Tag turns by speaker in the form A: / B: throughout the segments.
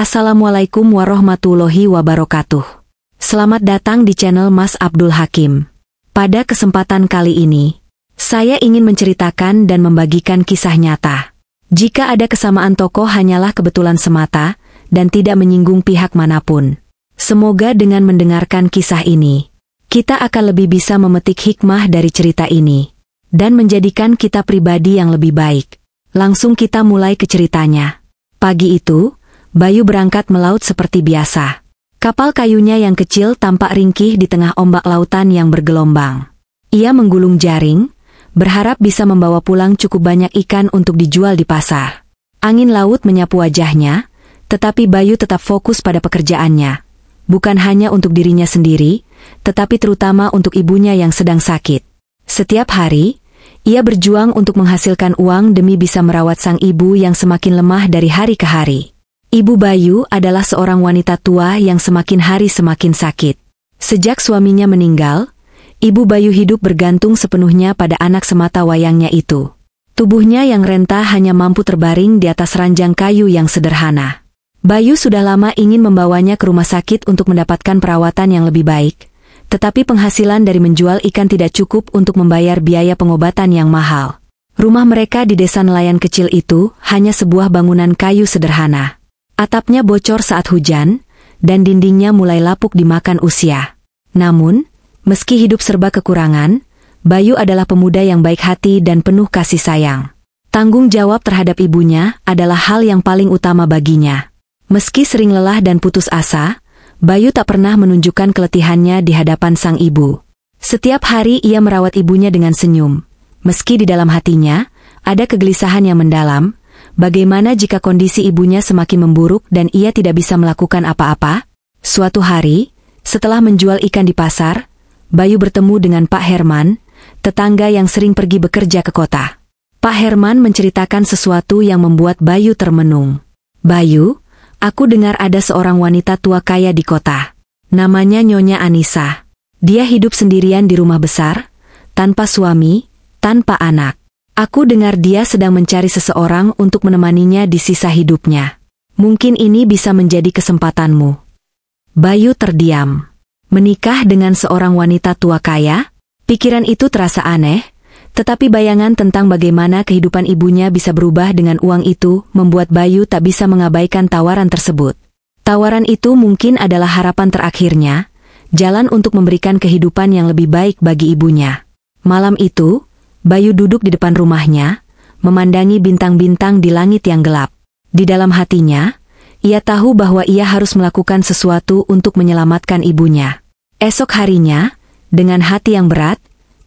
A: Assalamualaikum warahmatullahi wabarakatuh. Selamat datang di channel Mas Abdul Hakim. Pada kesempatan kali ini, saya ingin menceritakan dan membagikan kisah nyata. Jika ada kesamaan tokoh hanyalah kebetulan semata dan tidak menyinggung pihak manapun. Semoga dengan mendengarkan kisah ini, kita akan lebih bisa memetik hikmah dari cerita ini dan menjadikan kita pribadi yang lebih baik. Langsung kita mulai ke ceritanya. Pagi itu, Bayu berangkat melaut seperti biasa. Kapal kayunya yang kecil tampak ringkih di tengah ombak lautan yang bergelombang. Ia menggulung jaring, berharap bisa membawa pulang cukup banyak ikan untuk dijual di pasar. Angin laut menyapu wajahnya, tetapi Bayu tetap fokus pada pekerjaannya. Bukan hanya untuk dirinya sendiri, tetapi terutama untuk ibunya yang sedang sakit. Setiap hari, ia berjuang untuk menghasilkan uang demi bisa merawat sang ibu yang semakin lemah dari hari ke hari. Ibu Bayu adalah seorang wanita tua yang semakin hari semakin sakit. Sejak suaminya meninggal, Ibu Bayu hidup bergantung sepenuhnya pada anak semata wayangnya itu. Tubuhnya yang rentah hanya mampu terbaring di atas ranjang kayu yang sederhana. Bayu sudah lama ingin membawanya ke rumah sakit untuk mendapatkan perawatan yang lebih baik, tetapi penghasilan dari menjual ikan tidak cukup untuk membayar biaya pengobatan yang mahal. Rumah mereka di desa nelayan kecil itu hanya sebuah bangunan kayu sederhana. Atapnya bocor saat hujan, dan dindingnya mulai lapuk dimakan usia. Namun, meski hidup serba kekurangan, Bayu adalah pemuda yang baik hati dan penuh kasih sayang. Tanggung jawab terhadap ibunya adalah hal yang paling utama baginya. Meski sering lelah dan putus asa, Bayu tak pernah menunjukkan keletihannya di hadapan sang ibu. Setiap hari ia merawat ibunya dengan senyum. Meski di dalam hatinya, ada kegelisahan yang mendalam, Bagaimana jika kondisi ibunya semakin memburuk dan ia tidak bisa melakukan apa-apa? Suatu hari, setelah menjual ikan di pasar, Bayu bertemu dengan Pak Herman, tetangga yang sering pergi bekerja ke kota. Pak Herman menceritakan sesuatu yang membuat Bayu termenung. Bayu, aku dengar ada seorang wanita tua kaya di kota. Namanya Nyonya Anissa. Dia hidup sendirian di rumah besar, tanpa suami, tanpa anak. Aku dengar dia sedang mencari seseorang untuk menemaninya di sisa hidupnya. Mungkin ini bisa menjadi kesempatanmu. Bayu terdiam. Menikah dengan seorang wanita tua kaya? Pikiran itu terasa aneh, tetapi bayangan tentang bagaimana kehidupan ibunya bisa berubah dengan uang itu membuat Bayu tak bisa mengabaikan tawaran tersebut. Tawaran itu mungkin adalah harapan terakhirnya, jalan untuk memberikan kehidupan yang lebih baik bagi ibunya. Malam itu, Bayu duduk di depan rumahnya, memandangi bintang-bintang di langit yang gelap. Di dalam hatinya, ia tahu bahwa ia harus melakukan sesuatu untuk menyelamatkan ibunya. Esok harinya, dengan hati yang berat,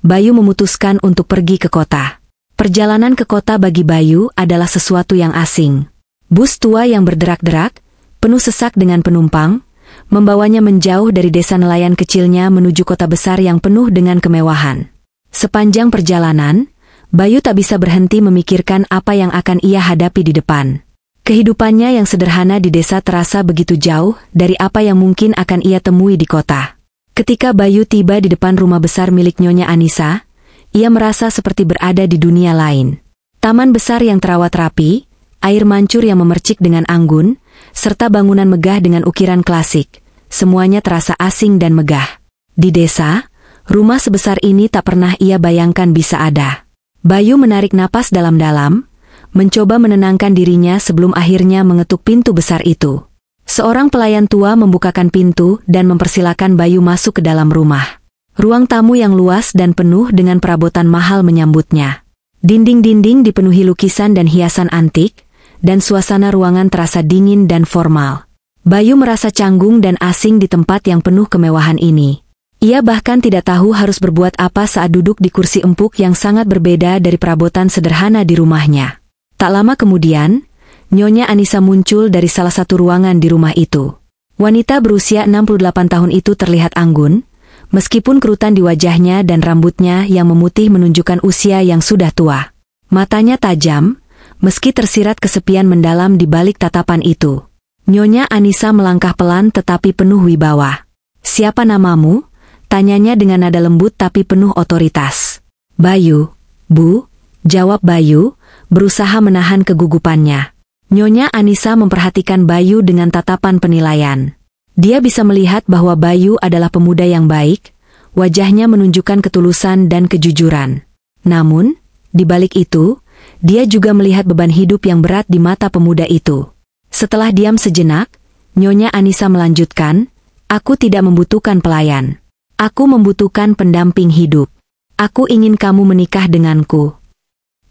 A: Bayu memutuskan untuk pergi ke kota. Perjalanan ke kota bagi Bayu adalah sesuatu yang asing. Bus tua yang berderak-derak, penuh sesak dengan penumpang, membawanya menjauh dari desa nelayan kecilnya menuju kota besar yang penuh dengan kemewahan. Sepanjang perjalanan, Bayu tak bisa berhenti memikirkan apa yang akan ia hadapi di depan. Kehidupannya yang sederhana di desa terasa begitu jauh dari apa yang mungkin akan ia temui di kota. Ketika Bayu tiba di depan rumah besar milik Nyonya Anissa, ia merasa seperti berada di dunia lain. Taman besar yang terawat rapi, air mancur yang memercik dengan anggun, serta bangunan megah dengan ukiran klasik, semuanya terasa asing dan megah. Di desa, Rumah sebesar ini tak pernah ia bayangkan bisa ada. Bayu menarik napas dalam-dalam, mencoba menenangkan dirinya sebelum akhirnya mengetuk pintu besar itu. Seorang pelayan tua membukakan pintu dan mempersilahkan Bayu masuk ke dalam rumah. Ruang tamu yang luas dan penuh dengan perabotan mahal menyambutnya. Dinding-dinding dipenuhi lukisan dan hiasan antik, dan suasana ruangan terasa dingin dan formal. Bayu merasa canggung dan asing di tempat yang penuh kemewahan ini. Ia bahkan tidak tahu harus berbuat apa saat duduk di kursi empuk yang sangat berbeda dari perabotan sederhana di rumahnya. Tak lama kemudian, Nyonya Anissa muncul dari salah satu ruangan di rumah itu. Wanita berusia 68 tahun itu terlihat anggun, meskipun kerutan di wajahnya dan rambutnya yang memutih menunjukkan usia yang sudah tua. Matanya tajam, meski tersirat kesepian mendalam di balik tatapan itu. Nyonya Anissa melangkah pelan tetapi penuh wibawa. Siapa namamu? Tanyanya dengan nada lembut tapi penuh otoritas. Bayu, Bu, jawab Bayu, berusaha menahan kegugupannya. Nyonya Anissa memperhatikan Bayu dengan tatapan penilaian. Dia bisa melihat bahwa Bayu adalah pemuda yang baik, wajahnya menunjukkan ketulusan dan kejujuran. Namun, di balik itu, dia juga melihat beban hidup yang berat di mata pemuda itu. Setelah diam sejenak, Nyonya Anissa melanjutkan, Aku tidak membutuhkan pelayan. Aku membutuhkan pendamping hidup. Aku ingin kamu menikah denganku.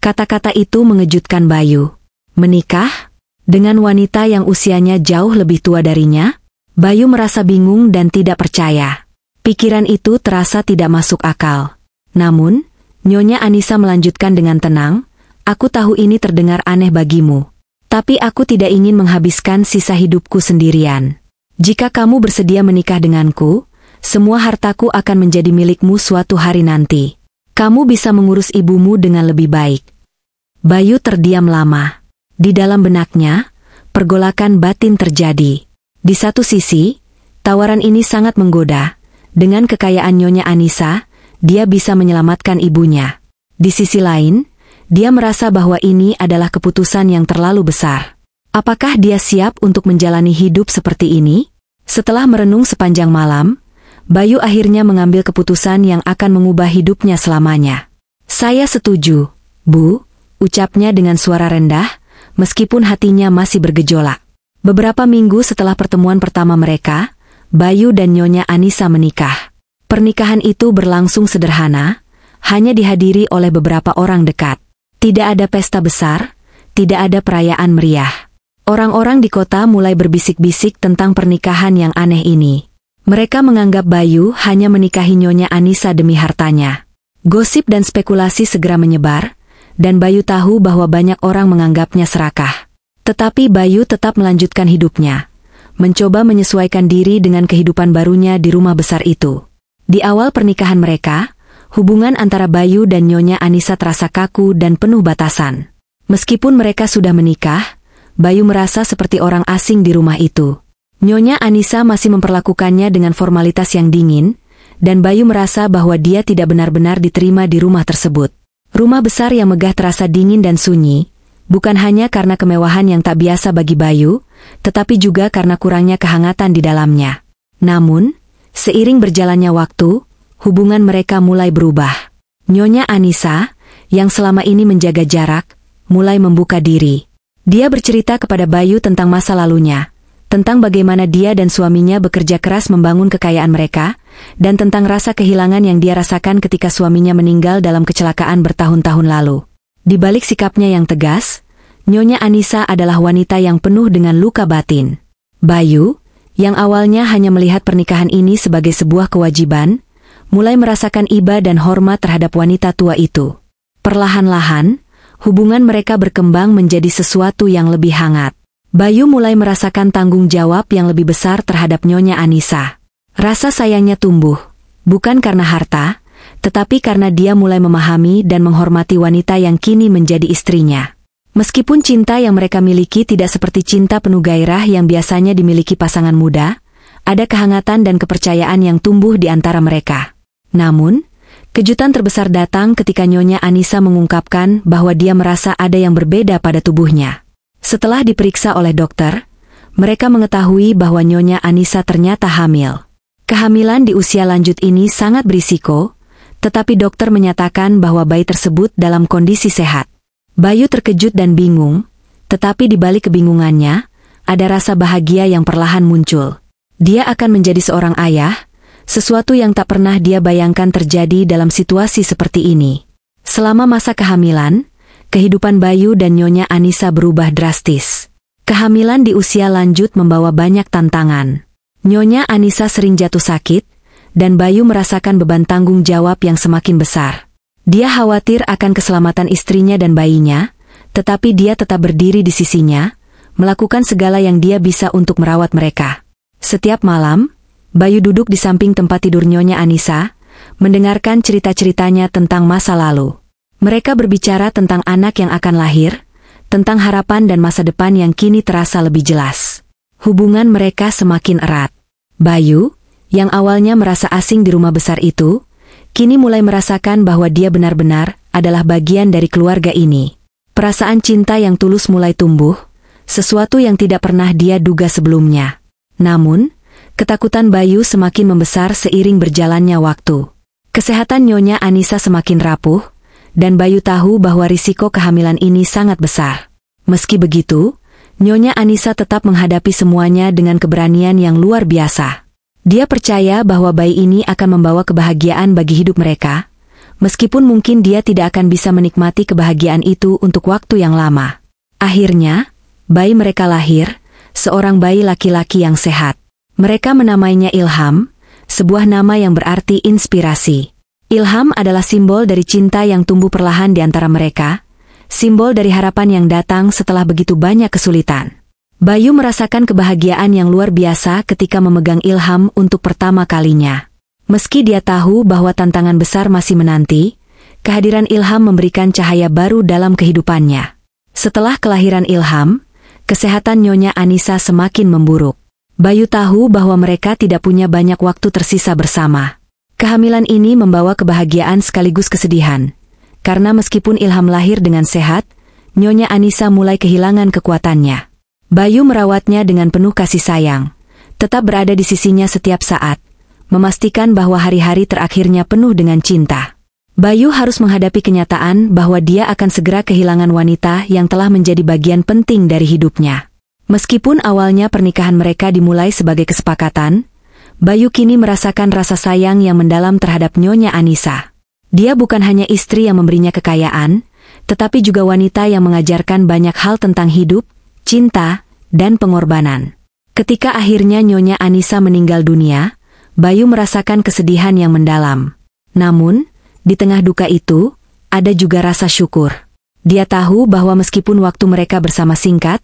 A: Kata-kata itu mengejutkan Bayu. Menikah? Dengan wanita yang usianya jauh lebih tua darinya? Bayu merasa bingung dan tidak percaya. Pikiran itu terasa tidak masuk akal. Namun, Nyonya Anissa melanjutkan dengan tenang, Aku tahu ini terdengar aneh bagimu. Tapi aku tidak ingin menghabiskan sisa hidupku sendirian. Jika kamu bersedia menikah denganku, semua hartaku akan menjadi milikmu suatu hari nanti. Kamu bisa mengurus ibumu dengan lebih baik. Bayu terdiam lama. Di dalam benaknya, pergolakan batin terjadi. Di satu sisi, tawaran ini sangat menggoda. Dengan kekayaan Nyonya Anissa, dia bisa menyelamatkan ibunya. Di sisi lain, dia merasa bahwa ini adalah keputusan yang terlalu besar. Apakah dia siap untuk menjalani hidup seperti ini? Setelah merenung sepanjang malam, Bayu akhirnya mengambil keputusan yang akan mengubah hidupnya selamanya. Saya setuju, Bu, ucapnya dengan suara rendah, meskipun hatinya masih bergejolak. Beberapa minggu setelah pertemuan pertama mereka, Bayu dan Nyonya Anissa menikah. Pernikahan itu berlangsung sederhana, hanya dihadiri oleh beberapa orang dekat. Tidak ada pesta besar, tidak ada perayaan meriah. Orang-orang di kota mulai berbisik-bisik tentang pernikahan yang aneh ini. Mereka menganggap Bayu hanya menikahi Nyonya Anissa demi hartanya. Gosip dan spekulasi segera menyebar, dan Bayu tahu bahwa banyak orang menganggapnya serakah. Tetapi Bayu tetap melanjutkan hidupnya, mencoba menyesuaikan diri dengan kehidupan barunya di rumah besar itu. Di awal pernikahan mereka, hubungan antara Bayu dan Nyonya Anissa terasa kaku dan penuh batasan. Meskipun mereka sudah menikah, Bayu merasa seperti orang asing di rumah itu. Nyonya Anissa masih memperlakukannya dengan formalitas yang dingin, dan Bayu merasa bahwa dia tidak benar-benar diterima di rumah tersebut. Rumah besar yang megah terasa dingin dan sunyi, bukan hanya karena kemewahan yang tak biasa bagi Bayu, tetapi juga karena kurangnya kehangatan di dalamnya. Namun, seiring berjalannya waktu, hubungan mereka mulai berubah. Nyonya Anissa, yang selama ini menjaga jarak, mulai membuka diri. Dia bercerita kepada Bayu tentang masa lalunya, tentang bagaimana dia dan suaminya bekerja keras membangun kekayaan mereka, dan tentang rasa kehilangan yang dia rasakan ketika suaminya meninggal dalam kecelakaan bertahun-tahun lalu. Di balik sikapnya yang tegas, Nyonya Anissa adalah wanita yang penuh dengan luka batin. Bayu, yang awalnya hanya melihat pernikahan ini sebagai sebuah kewajiban, mulai merasakan iba dan hormat terhadap wanita tua itu. Perlahan-lahan, hubungan mereka berkembang menjadi sesuatu yang lebih hangat. Bayu mulai merasakan tanggung jawab yang lebih besar terhadap Nyonya Anissa. Rasa sayangnya tumbuh, bukan karena harta, tetapi karena dia mulai memahami dan menghormati wanita yang kini menjadi istrinya. Meskipun cinta yang mereka miliki tidak seperti cinta penuh gairah yang biasanya dimiliki pasangan muda, ada kehangatan dan kepercayaan yang tumbuh di antara mereka. Namun, kejutan terbesar datang ketika Nyonya Anissa mengungkapkan bahwa dia merasa ada yang berbeda pada tubuhnya. Setelah diperiksa oleh dokter, mereka mengetahui bahwa Nyonya Anissa ternyata hamil. Kehamilan di usia lanjut ini sangat berisiko, tetapi dokter menyatakan bahwa bayi tersebut dalam kondisi sehat. Bayu terkejut dan bingung, tetapi di balik kebingungannya, ada rasa bahagia yang perlahan muncul. Dia akan menjadi seorang ayah, sesuatu yang tak pernah dia bayangkan terjadi dalam situasi seperti ini. Selama masa kehamilan, kehidupan Bayu dan Nyonya Anissa berubah drastis. Kehamilan di usia lanjut membawa banyak tantangan. Nyonya Anissa sering jatuh sakit, dan Bayu merasakan beban tanggung jawab yang semakin besar. Dia khawatir akan keselamatan istrinya dan bayinya, tetapi dia tetap berdiri di sisinya, melakukan segala yang dia bisa untuk merawat mereka. Setiap malam, Bayu duduk di samping tempat tidur Nyonya Anissa, mendengarkan cerita-ceritanya tentang masa lalu. Mereka berbicara tentang anak yang akan lahir, tentang harapan dan masa depan yang kini terasa lebih jelas. Hubungan mereka semakin erat. Bayu, yang awalnya merasa asing di rumah besar itu, kini mulai merasakan bahwa dia benar-benar adalah bagian dari keluarga ini. Perasaan cinta yang tulus mulai tumbuh, sesuatu yang tidak pernah dia duga sebelumnya. Namun, ketakutan Bayu semakin membesar seiring berjalannya waktu. Kesehatan Nyonya Anissa semakin rapuh, dan Bayu tahu bahwa risiko kehamilan ini sangat besar. Meski begitu, Nyonya Anissa tetap menghadapi semuanya dengan keberanian yang luar biasa. Dia percaya bahwa bayi ini akan membawa kebahagiaan bagi hidup mereka, meskipun mungkin dia tidak akan bisa menikmati kebahagiaan itu untuk waktu yang lama. Akhirnya, bayi mereka lahir, seorang bayi laki-laki yang sehat. Mereka menamainya Ilham, sebuah nama yang berarti inspirasi. Ilham adalah simbol dari cinta yang tumbuh perlahan di antara mereka, simbol dari harapan yang datang setelah begitu banyak kesulitan. Bayu merasakan kebahagiaan yang luar biasa ketika memegang Ilham untuk pertama kalinya. Meski dia tahu bahwa tantangan besar masih menanti, kehadiran Ilham memberikan cahaya baru dalam kehidupannya. Setelah kelahiran Ilham, kesehatan Nyonya Anissa semakin memburuk. Bayu tahu bahwa mereka tidak punya banyak waktu tersisa bersama. Kehamilan ini membawa kebahagiaan sekaligus kesedihan, karena meskipun Ilham lahir dengan sehat, Nyonya Anissa mulai kehilangan kekuatannya. Bayu merawatnya dengan penuh kasih sayang, tetap berada di sisinya setiap saat, memastikan bahwa hari-hari terakhirnya penuh dengan cinta. Bayu harus menghadapi kenyataan bahwa dia akan segera kehilangan wanita yang telah menjadi bagian penting dari hidupnya. Meskipun awalnya pernikahan mereka dimulai sebagai kesepakatan, Bayu kini merasakan rasa sayang yang mendalam terhadap Nyonya Anissa. Dia bukan hanya istri yang memberinya kekayaan, tetapi juga wanita yang mengajarkan banyak hal tentang hidup, cinta, dan pengorbanan. Ketika akhirnya Nyonya Anissa meninggal dunia, Bayu merasakan kesedihan yang mendalam. Namun, di tengah duka itu, ada juga rasa syukur. Dia tahu bahwa meskipun waktu mereka bersama singkat,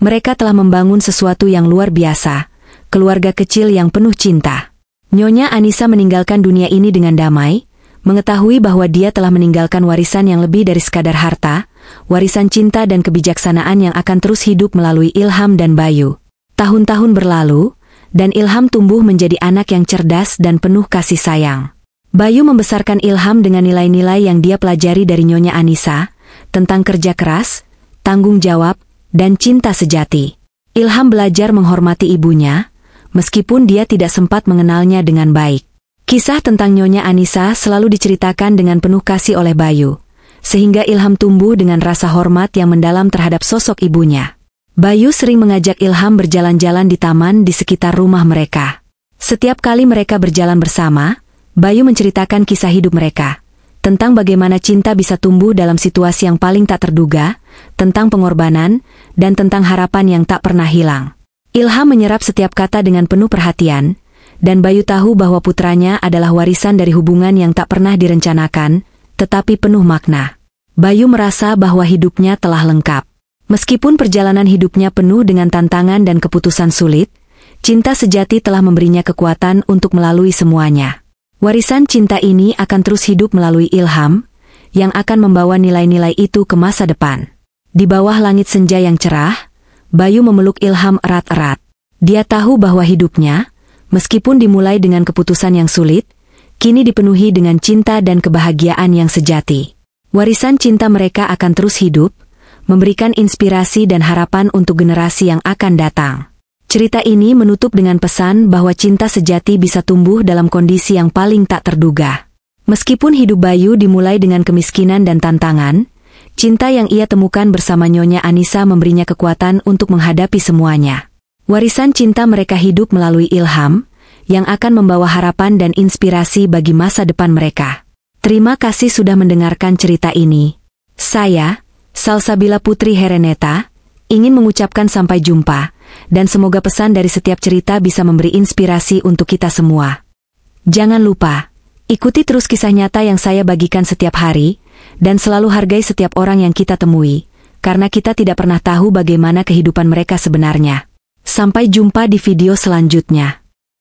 A: mereka telah membangun sesuatu yang luar biasa, keluarga kecil yang penuh cinta. Nyonya Anissa meninggalkan dunia ini dengan damai, mengetahui bahwa dia telah meninggalkan warisan yang lebih dari sekadar harta, warisan cinta dan kebijaksanaan yang akan terus hidup melalui Ilham dan Bayu. Tahun-tahun berlalu, dan Ilham tumbuh menjadi anak yang cerdas dan penuh kasih sayang. Bayu membesarkan Ilham dengan nilai-nilai yang dia pelajari dari Nyonya Anissa, tentang kerja keras, tanggung jawab, dan cinta sejati. Ilham belajar menghormati ibunya, meskipun dia tidak sempat mengenalnya dengan baik. Kisah tentang Nyonya Anissa selalu diceritakan dengan penuh kasih oleh Bayu, sehingga Ilham tumbuh dengan rasa hormat yang mendalam terhadap sosok ibunya. Bayu sering mengajak Ilham berjalan-jalan di taman di sekitar rumah mereka. Setiap kali mereka berjalan bersama, Bayu menceritakan kisah hidup mereka, tentang bagaimana cinta bisa tumbuh dalam situasi yang paling tak terduga, tentang pengorbanan, dan tentang harapan yang tak pernah hilang. Ilham menyerap setiap kata dengan penuh perhatian, dan Bayu tahu bahwa putranya adalah warisan dari hubungan yang tak pernah direncanakan, tetapi penuh makna. Bayu merasa bahwa hidupnya telah lengkap. Meskipun perjalanan hidupnya penuh dengan tantangan dan keputusan sulit, cinta sejati telah memberinya kekuatan untuk melalui semuanya. Warisan cinta ini akan terus hidup melalui ilham, yang akan membawa nilai-nilai itu ke masa depan. Di bawah langit senja yang cerah, Bayu memeluk Ilham erat-erat. Dia tahu bahwa hidupnya, meskipun dimulai dengan keputusan yang sulit, kini dipenuhi dengan cinta dan kebahagiaan yang sejati. Warisan cinta mereka akan terus hidup, memberikan inspirasi dan harapan untuk generasi yang akan datang. Cerita ini menutup dengan pesan bahwa cinta sejati bisa tumbuh dalam kondisi yang paling tak terduga. Meskipun hidup Bayu dimulai dengan kemiskinan dan tantangan, Cinta yang ia temukan bersama Nyonya Anissa memberinya kekuatan untuk menghadapi semuanya. Warisan cinta mereka hidup melalui ilham, yang akan membawa harapan dan inspirasi bagi masa depan mereka. Terima kasih sudah mendengarkan cerita ini. Saya, Salsabila Putri Hereneta, ingin mengucapkan sampai jumpa, dan semoga pesan dari setiap cerita bisa memberi inspirasi untuk kita semua. Jangan lupa, ikuti terus kisah nyata yang saya bagikan setiap hari, dan selalu hargai setiap orang yang kita temui, karena kita tidak pernah tahu bagaimana kehidupan mereka sebenarnya. Sampai jumpa di video selanjutnya.